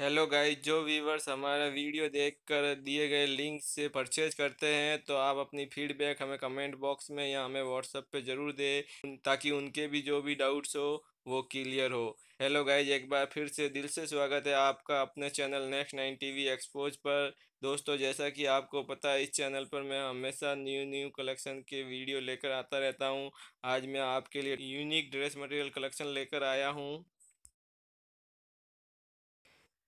hello guys जो viewers हमारा video देखकर दिए गए लिंक से परचेज करते हैं तो आप अपनी फीडबैक हमें कमेंट बॉक्स में या हमें व्हाट्सएप पे ज़रूर दें ताकि उनके भी जो भी डाउट्स हो वो क्लियर हो हेलो गाइज एक बार फिर से दिल से स्वागत है आपका अपने channel next nine we expose पर दोस्तों जैसा कि आपको पता है इस चैनल पर मैं हमेशा न्यू न्यू कलेक्शन के वीडियो लेकर आता रहता हूँ आज मैं आपके लिए यूनिक ड्रेस मटेरियल कलेक्शन लेकर आया हूँ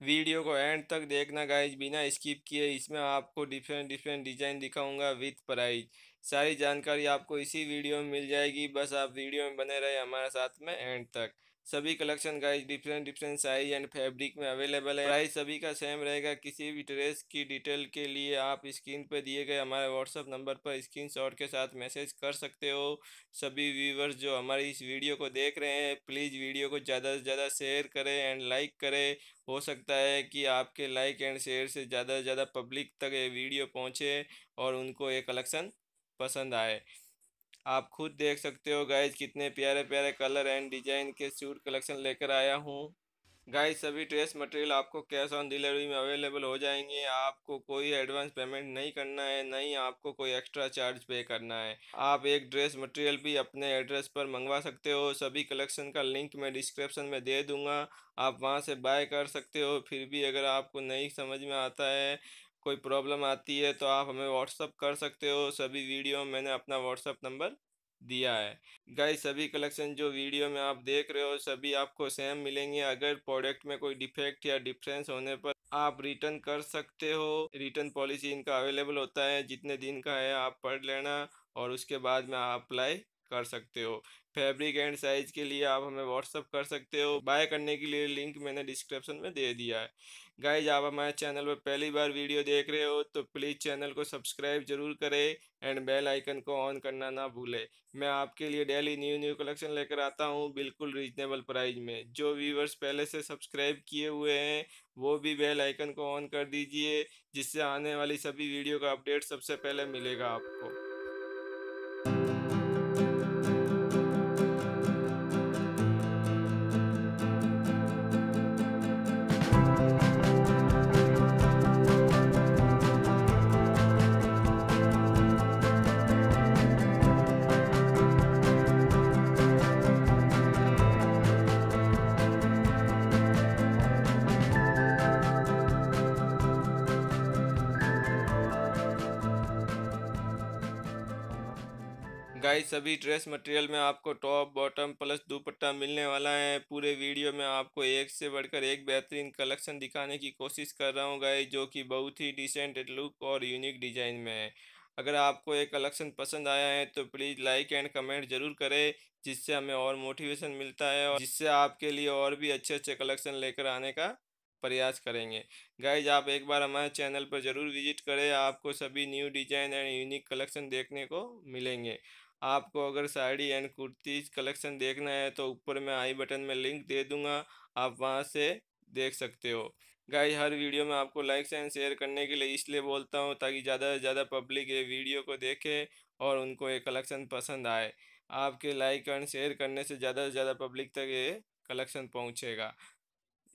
वीडियो को एंड तक देखना गाइज बिना स्किप किए इसमें आपको डिफरेंट डिफरेंट डिज़ाइन दिखाऊंगा विथ प्राइज सारी जानकारी आपको इसी वीडियो में मिल जाएगी बस आप वीडियो में बने रहे हमारे साथ में एंड तक सभी कलेक्शन का different different size and fabric में अवेलेबल है प्राइस सभी का सेम रहेगा किसी भी ड्रेस की डिटेल के लिए आप स्क्रीन पर दिए गए हमारे व्हाट्सअप नंबर पर स्क्रीन शॉट के साथ मैसेज कर सकते हो सभी व्यूवर्स जो हमारी इस वीडियो को देख रहे हैं प्लीज़ वीडियो को ज़्यादा से ज़्यादा शेयर करें एंड लाइक करें हो सकता है कि आपके लाइक एंड शेयर से ज़्यादा से ज़्यादा पब्लिक तक ये वीडियो पहुँचे और उनको ये कलेक्शन पसंद आए आप खुद देख सकते हो गाइज कितने प्यारे प्यारे कलर एंड डिजाइन के सूट कलेक्शन लेकर आया हूँ गाइज सभी ड्रेस मटेरियल आपको कैश ऑन डिलीवरी में अवेलेबल हो जाएंगे आपको कोई एडवांस पेमेंट नहीं करना है नहीं आपको कोई एक्स्ट्रा चार्ज पे करना है आप एक ड्रेस मटेरियल भी अपने एड्रेस पर मंगवा सकते हो सभी कलेक्शन का लिंक मैं डिस्क्रिप्शन में दे दूंगा आप वहां से बाय कर सकते हो फिर भी अगर आपको नहीं समझ में आता है कोई प्रॉब्लम आती है तो आप हमें व्हाट्सअप कर सकते हो सभी वीडियो में मैंने अपना व्हाट्सअप नंबर दिया है गाइस सभी कलेक्शन जो वीडियो में आप देख रहे हो सभी आपको सेम मिलेंगे अगर प्रोडक्ट में कोई डिफेक्ट या डिफरेंस होने पर आप रिटर्न कर सकते हो रिटर्न पॉलिसी इनका अवेलेबल होता है जितने दिन का है आप पढ़ लेना और उसके बाद में आप अप्लाई कर सकते हो फैब्रिक एंड साइज के लिए आप हमें व्हाट्सअप कर सकते हो बाय करने के लिए लिंक मैंने डिस्क्रिप्शन में दे दिया है गाइज आप हमारे चैनल पर पहली बार वीडियो देख रहे हो तो प्लीज़ चैनल को सब्सक्राइब जरूर करें एंड बेल आइकन को ऑन करना ना भूलें मैं आपके लिए डेली न्यू न्यू कलेक्शन लेकर आता हूँ बिल्कुल रीजनेबल प्राइस में जो व्यूवर्स पहले से सब्सक्राइब किए हुए हैं वो भी बेल आइकन को ऑन कर दीजिए जिससे आने वाली सभी वीडियो का अपडेट सबसे पहले मिलेगा आपको गाइस सभी ड्रेस मटेरियल में आपको टॉप बॉटम प्लस दुपट्टा मिलने वाला है पूरे वीडियो में आपको एक से बढ़कर एक बेहतरीन कलेक्शन दिखाने की कोशिश कर रहा हूँ गाइस जो कि बहुत ही डिसेंट लुक और यूनिक डिजाइन में है अगर आपको ये कलेक्शन पसंद आया है तो प्लीज़ लाइक एंड कमेंट जरूर करें जिससे हमें और मोटिवेशन मिलता है और जिससे आपके लिए और भी अच्छे अच्छे कलेक्शन लेकर आने का प्रयास करेंगे गाइज आप एक बार हमारे चैनल पर ज़रूर विजिट करें आपको सभी new design and unique collection देखने को मिलेंगे आपको अगर साड़ी एंड कुर्ती कलेक्शन देखना है तो ऊपर मैं आई बटन में लिंक दे दूँगा आप वहाँ से देख सकते हो गाइस हर वीडियो में आपको लाइक्स एंड शेयर करने के लिए इसलिए बोलता हूँ ताकि ज़्यादा से ज़्यादा पब्लिक ये वीडियो को देखे और उनको ये कलेक्शन पसंद आए आपके लाइक एंड शेयर करने से ज़्यादा से ज़्यादा पब्लिक तक ये कलेक्शन पहुँचेगा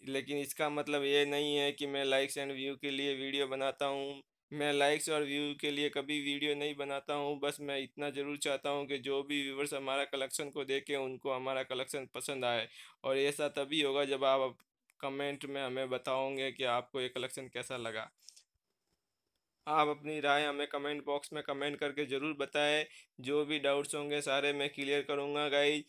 लेकिन इसका मतलब ये नहीं है कि मैं लाइक्स एंड व्यू के लिए वीडियो बनाता हूँ मैं लाइक्स और व्यू के लिए कभी वीडियो नहीं बनाता हूँ बस मैं इतना ज़रूर चाहता हूँ कि जो भी व्यूवर्स हमारा कलेक्शन को देखें उनको हमारा कलेक्शन पसंद आए और ऐसा तभी होगा जब आप कमेंट में हमें बताओगे कि आपको ये कलेक्शन कैसा लगा आप अपनी राय हमें कमेंट बॉक्स में कमेंट करके ज़रूर बताएं जो भी डाउट्स होंगे सारे मैं क्लियर करूंगा गाई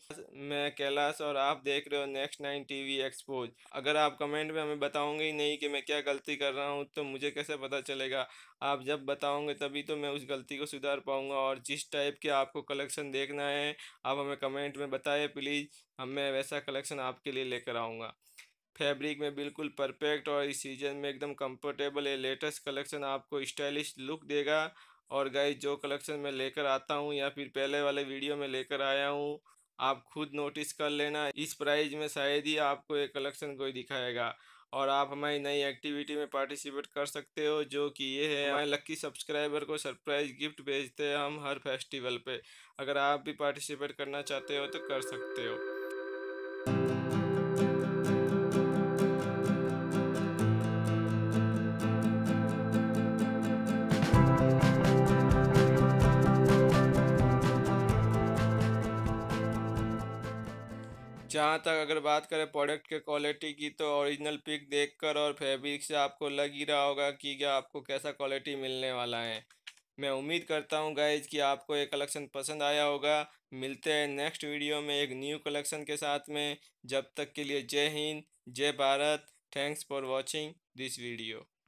मैं कैलाश और आप देख रहे हो नेक्स्ट नाइन टीवी एक्सपोज अगर आप कमेंट में हमें बताओगे ही नहीं कि मैं क्या गलती कर रहा हूँ तो मुझे कैसे पता चलेगा आप जब बताओगे तभी तो मैं उस गलती को सुधार पाऊँगा और जिस टाइप के आपको कलेक्शन देखना है आप हमें कमेंट में बताएं प्लीज़ हम मैं वैसा कलेक्शन आपके लिए लेकर आऊँगा फैब्रिक में बिल्कुल परफेक्ट और इस सीजन में एकदम कंफर्टेबल है लेटेस्ट कलेक्शन आपको स्टाइलिश लुक देगा और गाइज जो कलेक्शन मैं लेकर आता हूँ या फिर पहले वाले वीडियो में लेकर आया हूँ आप खुद नोटिस कर लेना इस प्राइज में शायद ही आपको ये कलेक्शन कोई दिखाएगा और आप हमारी नई एक्टिविटी में पार्टिसिपेट कर सकते हो जो कि ये है हमारे लक्की सब्सक्राइबर को सरप्राइज गिफ्ट भेजते हैं हम हर फेस्टिवल पे अगर आप भी पार्टिसिपेट करना चाहते हो तो कर सकते हो जहाँ तक अगर बात करें प्रोडक्ट के क्वालिटी की तो ओरिजिनल पिक देखकर और फैब्रिक से आपको लग ही रहा होगा कि क्या आपको कैसा क्वालिटी मिलने वाला है मैं उम्मीद करता हूँ गाइज कि आपको ये कलेक्शन पसंद आया होगा मिलते हैं नेक्स्ट वीडियो में एक न्यू कलेक्शन के साथ में जब तक के लिए जय हिंद जय Bharat thanks for watching this video